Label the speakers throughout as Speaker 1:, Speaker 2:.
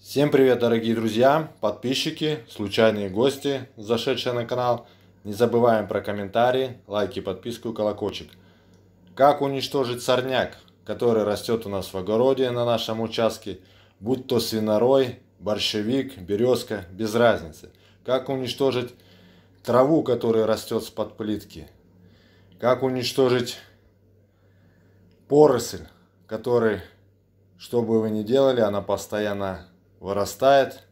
Speaker 1: Всем привет, дорогие друзья, подписчики, случайные гости, зашедшие на канал. Не забываем про комментарии, лайки, подписку, колокольчик. Как уничтожить сорняк, который растет у нас в огороде на нашем участке, будь то свинорой, борщевик, березка, без разницы. Как уничтожить траву, которая растет с под плитки. Как уничтожить поросль, который, что бы вы ни делали, она постоянно вырастает.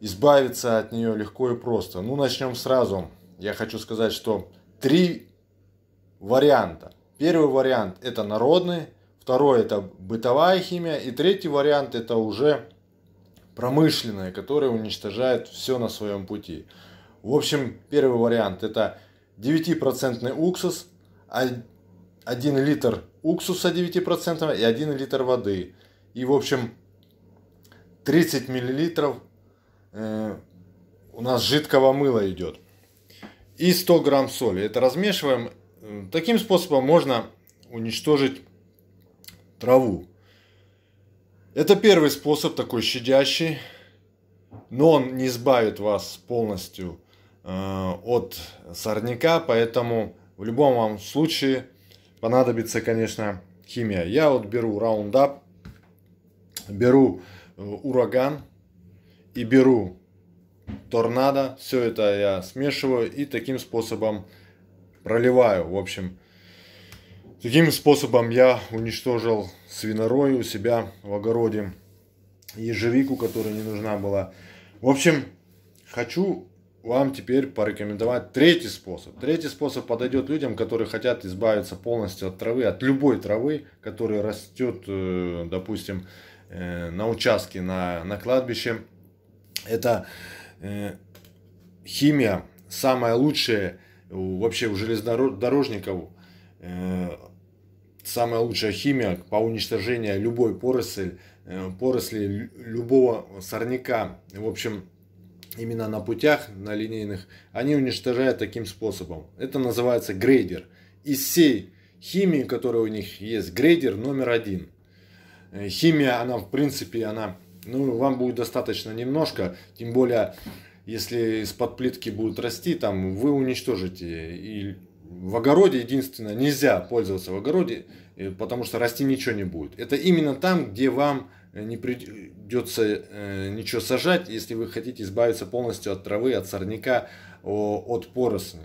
Speaker 1: Избавиться от нее легко и просто. Ну, начнем сразу. Я хочу сказать, что три варианта. Первый вариант это народный, второй это бытовая химия, и третий вариант это уже промышленная, которая уничтожает все на своем пути. В общем, первый вариант это 9% уксус, 1 литр уксуса 9% и 1 литр воды. И в общем 30 миллилитров э, у нас жидкого мыла идет. И 100 грамм соли. Это размешиваем. Таким способом можно уничтожить траву. Это первый способ, такой щадящий. Но он не избавит вас полностью э, от сорняка. Поэтому в любом вам случае понадобится, конечно, химия. Я вот беру раундап, беру Э, ураган и беру торнадо, все это я смешиваю и таким способом проливаю. В общем, таким способом я уничтожил свинорой у себя в огороде, ежевику, которая не нужна была. В общем, хочу вам теперь порекомендовать третий способ. Третий способ подойдет людям, которые хотят избавиться полностью от травы, от любой травы, которая растет, э, допустим, Э, на участке, на, на кладбище. Это э, химия самая лучшая вообще у железнодорожников, э, самая лучшая химия по уничтожению любой поросли, поросли любого сорняка. В общем, именно на путях, на линейных, они уничтожают таким способом. Это называется грейдер. Из всей химии, которая у них есть, грейдер номер один – Э, химия, она в принципе, она, ну, вам будет достаточно немножко, тем более, если из-под плитки будут расти, там, вы уничтожите. И в огороде единственное, нельзя пользоваться в огороде, э, потому что расти ничего не будет. Это именно там, где вам э, не придется э, ничего сажать, если вы хотите избавиться полностью от травы, от сорняка, о, от поросли.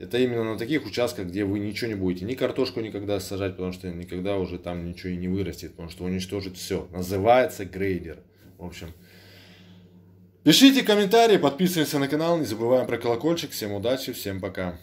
Speaker 1: Это именно на таких участках, где вы ничего не будете, ни картошку никогда сажать, потому что никогда уже там ничего и не вырастет, потому что уничтожит все. Называется грейдер. В общем, пишите комментарии, подписывайтесь на канал, не забываем про колокольчик. Всем удачи, всем пока.